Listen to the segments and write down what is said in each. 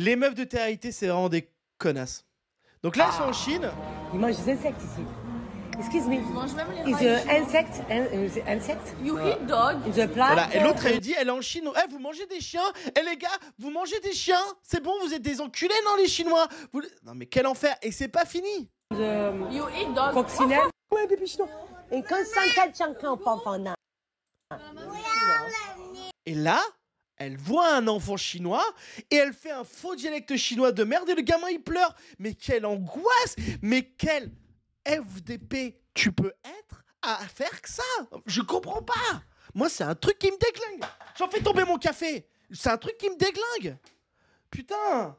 Les meufs de TAIT, c'est vraiment des connasses. Donc là, elles sont en ah. Chine. Ils mangent des insectes ici. Excusez-moi. Ils mangent même les euh, insectes. Ils hein, euh, insect, in- insect? You eat dog. Euh, plats. Voilà. Et l'autre, elle dit, elle est en Chine. Eh, vous mangez des chiens Eh, les gars, vous mangez des chiens C'est bon, vous êtes des enculés, non, les Chinois Non, mais quel enfer Et c'est pas fini You eat dog. coccinelle. Ouais, bébé chinois. Et quand ça, Et là, elle voit un enfant chinois et elle fait un faux dialecte chinois de merde et le gamin il pleure. Mais quelle angoisse Mais quel FDP tu peux être à faire que ça Je comprends pas Moi, c'est un truc qui me déglingue J'en fais tomber mon café C'est un truc qui me déglingue Putain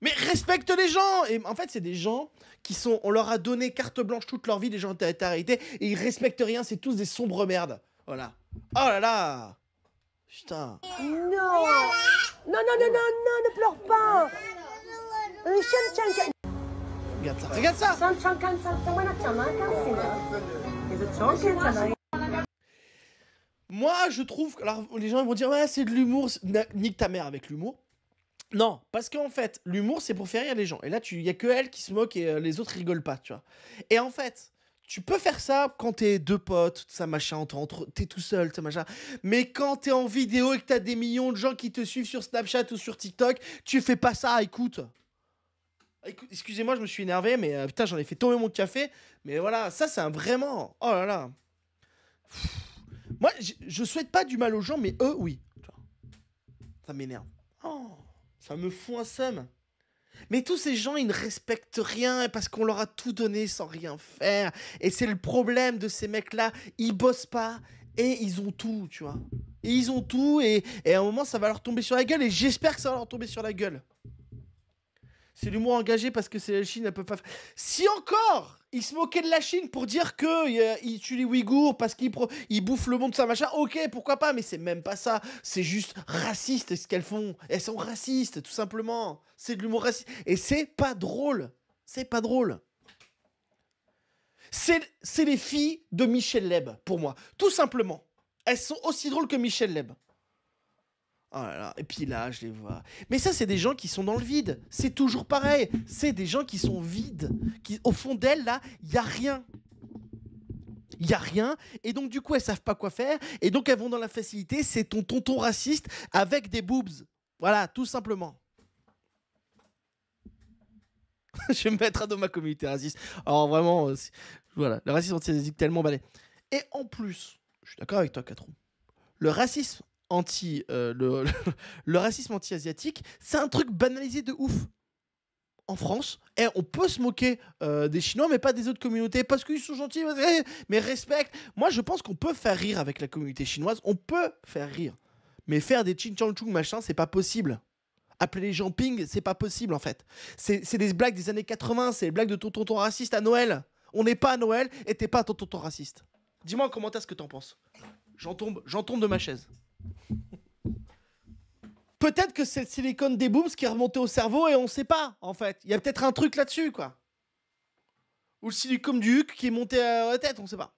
mais respecte les gens Et en fait, c'est des gens qui sont... On leur a donné carte blanche toute leur vie, les gens ont été arrêtés, et ils respectent rien, c'est tous des sombres merdes. Voilà. Oh là là Putain Non Non, non, non, non, ne pleure pas euh, Regarde ça, regarde ça Moi, je trouve... Alors, les gens vont dire, ouais, c'est de l'humour, nique ta mère avec l'humour. Non, parce qu'en fait, l'humour, c'est pour faire rire les gens. Et là, il n'y a que elle qui se moque et euh, les autres rigolent pas, tu vois. Et en fait, tu peux faire ça quand t'es deux potes, ça machin, t'es tout seul, ça machin. Mais quand t'es en vidéo et que t'as des millions de gens qui te suivent sur Snapchat ou sur TikTok, tu fais pas ça, écoute. Excusez-moi, je me suis énervé, mais euh, putain, j'en ai fait tomber mon café. Mais voilà, ça, c'est un vraiment. Oh là là. Moi, je souhaite pas du mal aux gens, mais eux, oui. Ça m'énerve. Oh, ça me fout un seum. Mais tous ces gens, ils ne respectent rien parce qu'on leur a tout donné sans rien faire. Et c'est le problème de ces mecs-là. Ils bossent pas et ils ont tout, tu vois. Et ils ont tout et, et à un moment, ça va leur tomber sur la gueule et j'espère que ça va leur tomber sur la gueule. C'est l'humour engagé parce que c'est la Chine, elle peut pas. Si encore il se moquait de la Chine pour dire que euh, il tue les Ouïghours parce qu'ils bouffent le monde, ça machin. Ok, pourquoi pas, mais c'est même pas ça. C'est juste raciste ce qu'elles font. Elles sont racistes, tout simplement. C'est de l'humour raciste. Et c'est pas drôle. C'est pas drôle. C'est les filles de Michel Leb, pour moi. Tout simplement. Elles sont aussi drôles que Michel Leb. Oh et puis là, je les vois. Mais ça, c'est des gens qui sont dans le vide. C'est toujours pareil. C'est des gens qui sont vides. Qui, au fond d'elles, là, il n'y a rien. Il n'y a rien. Et donc, du coup, elles savent pas quoi faire. Et donc, elles vont dans la facilité. C'est ton tonton raciste avec des boobs. Voilà, tout simplement. je vais me mettre à dos ma communauté raciste. Alors, vraiment, euh, voilà. Le racisme antisémitique tellement balai. Et en plus, je suis d'accord avec toi, Catron. Le racisme anti euh, le, racisme anti-asiatique, c'est un truc banalisé de ouf. En France, eh, on peut se moquer euh, des Chinois, mais pas des autres communautés, parce qu'ils sont gentils, mais respecte. Moi, je pense qu'on peut faire rire avec la communauté chinoise, on peut faire rire. Mais faire des chin chang chung machin, c'est pas possible. Appeler les gens ping, c'est pas possible en fait. C'est des blagues des années 80, c'est des blagues de ton tonton raciste à Noël. On n'est pas à Noël et t'es pas ton tonton raciste. Dis-moi en commentaire ce que t'en penses. J'en tombe, j'en tombe de ma chaise. Peut-être que c'est le silicone des booms qui est remonté au cerveau et on sait pas, en fait. Il y a peut-être un truc là-dessus, quoi. Ou le silicone du huc qui est monté à la tête, on sait pas.